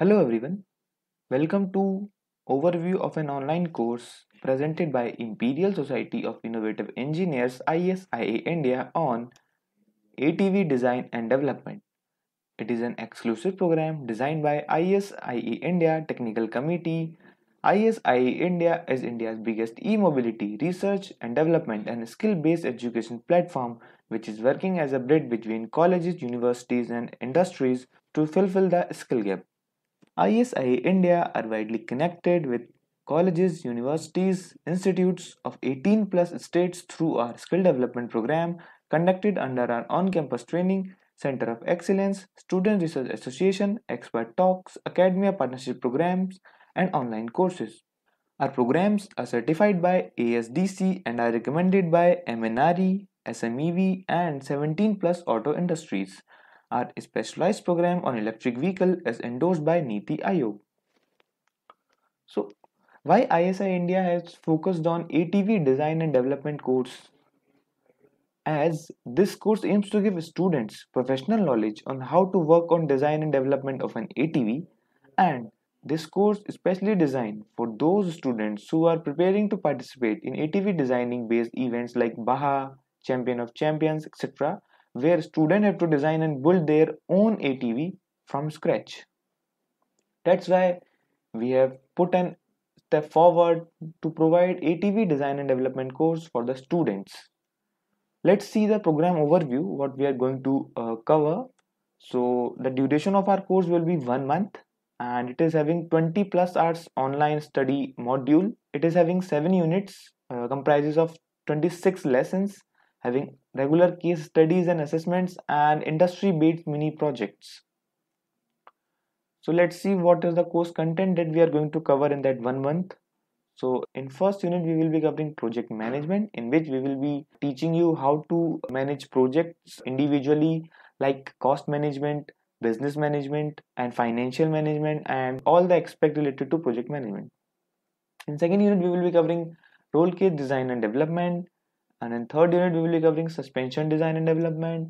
Hello everyone. Welcome to overview of an online course presented by Imperial Society of Innovative Engineers ISIA India on ATV design and development. It is an exclusive program designed by ISIA India Technical Committee. ISIA India is India's biggest e-mobility research and development and skill-based education platform which is working as a bridge between colleges, universities and industries to fulfill the skill gap. ISIA India are widely connected with colleges, universities, institutes of 18 plus states through our skill development program conducted under our on-campus training Center of Excellence, Student Research Association, expert talks, academia partnership programs, and online courses. Our programs are certified by ASDC and are recommended by MNRE, SMEV, and 17 plus auto industries. Our specialized program on electric vehicle is endorsed by Niti Aayog. So why ISI India has focused on ATV design and development course as this course aims to give students professional knowledge on how to work on design and development of an ATV and this course is specially designed for those students who are preparing to participate in ATV designing based events like Baja, Champion of Champions, etc where students have to design and build their own ATV from scratch. That's why we have put a step forward to provide ATV design and development course for the students. Let's see the program overview what we are going to uh, cover. So the duration of our course will be one month and it is having 20 plus hours online study module. It is having seven units uh, comprises of 26 lessons having regular case studies and assessments and industry based mini projects. So let's see what is the course content that we are going to cover in that one month. So in first unit we will be covering project management in which we will be teaching you how to manage projects individually like cost management, business management and financial management and all the aspects related to project management. In second unit we will be covering role case design and development, and in third unit we will be covering suspension design and development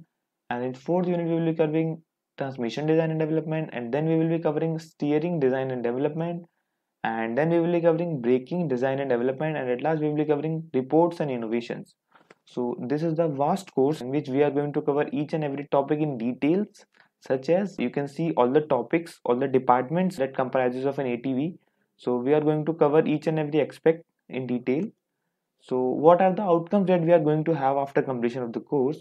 and in fourth unit we will be covering transmission design and development and then we will be covering steering design and development and then we will be covering braking design and development and at last we will be covering reports and innovations so this is the vast course in which we are going to cover each and every topic in details such as you can see all the topics all the departments that comprises of an atv so we are going to cover each and every aspect in detail so what are the outcomes that we are going to have after completion of the course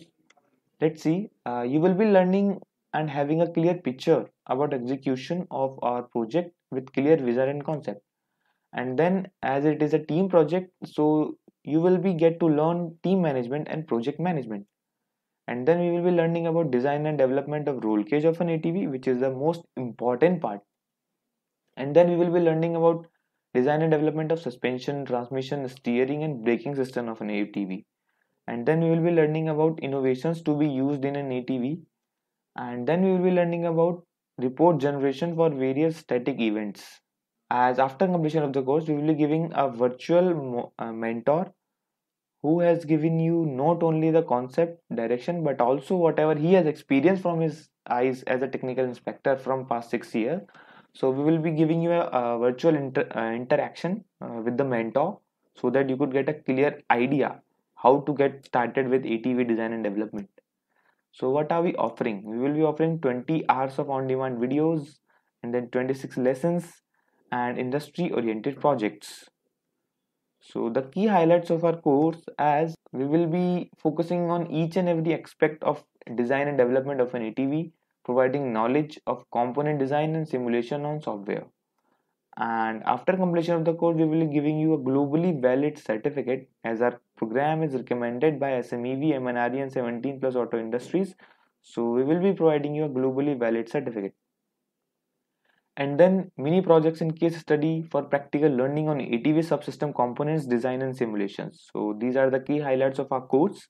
let's see uh, you will be learning and having a clear picture about execution of our project with clear vision and concept and then as it is a team project so you will be get to learn team management and project management and then we will be learning about design and development of roll cage of an ATV which is the most important part and then we will be learning about design and development of suspension, transmission, steering and braking system of an ATV. And then we will be learning about innovations to be used in an ATV. And then we will be learning about report generation for various static events. As after completion of the course, we will be giving a virtual uh, mentor who has given you not only the concept direction but also whatever he has experienced from his eyes as a technical inspector from past 6 years so we will be giving you a, a virtual inter, uh, interaction uh, with the mentor so that you could get a clear idea how to get started with atv design and development so what are we offering we will be offering 20 hours of on demand videos and then 26 lessons and industry oriented projects so the key highlights of our course as we will be focusing on each and every aspect of design and development of an atv providing knowledge of component design and simulation on software. And after completion of the course, we will be giving you a globally valid certificate as our program is recommended by SMEV, MNRE and 17 plus auto industries. So we will be providing you a globally valid certificate. And then mini projects in case study for practical learning on ATV subsystem components, design and simulations. So these are the key highlights of our course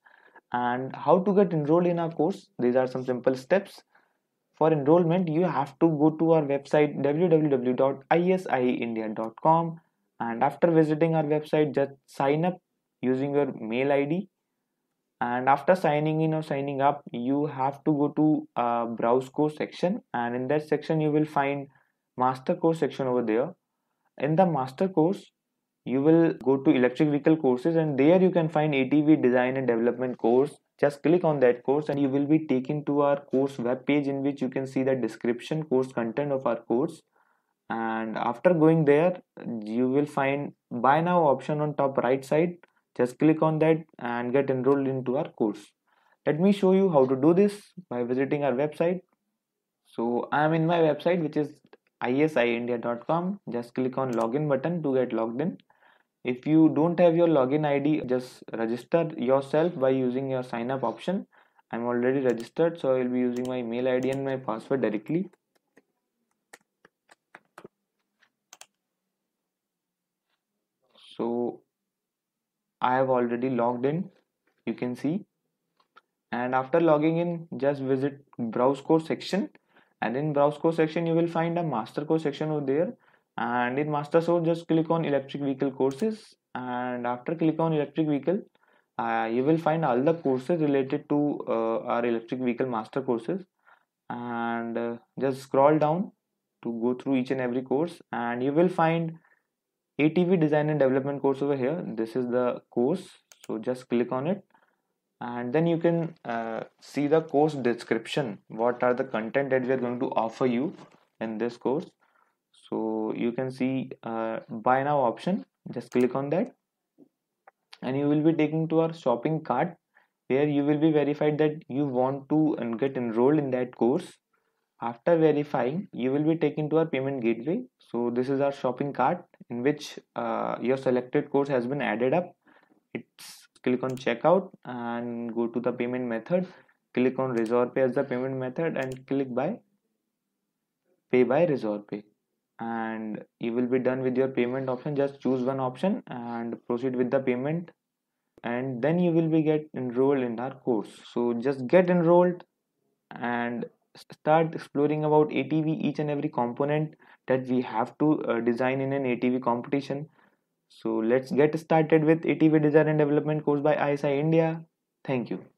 and how to get enrolled in our course. These are some simple steps for enrollment you have to go to our website www.isiindia.com and after visiting our website just sign up using your mail id and after signing in or signing up you have to go to a uh, browse course section and in that section you will find master course section over there in the master course you will go to electric vehicle courses and there you can find atv design and development course just click on that course and you will be taken to our course web page in which you can see the description course content of our course and after going there you will find buy now option on top right side just click on that and get enrolled into our course let me show you how to do this by visiting our website so i am in my website which is isiindia.com just click on login button to get logged in if you don't have your login id just register yourself by using your sign up option i'm already registered so i'll be using my mail id and my password directly so i have already logged in you can see and after logging in just visit browse course section and in browse course section you will find a master course section over there and in Master source just click on electric vehicle courses and after click on electric vehicle uh, you will find all the courses related to uh, our electric vehicle master courses and uh, just scroll down to go through each and every course and you will find ATV design and development course over here this is the course so just click on it and then you can uh, see the course description what are the content that we are going to offer you in this course so you can see uh, buy now option just click on that and you will be taken to our shopping cart where you will be verified that you want to and get enrolled in that course after verifying you will be taken to our payment gateway so this is our shopping cart in which uh, your selected course has been added up it's click on checkout and go to the payment method click on resortpay as the payment method and click by pay by resortpay and you will be done with your payment option just choose one option and proceed with the payment and then you will be get enrolled in our course so just get enrolled and start exploring about atv each and every component that we have to uh, design in an atv competition so let's get started with atv design and development course by isi india thank you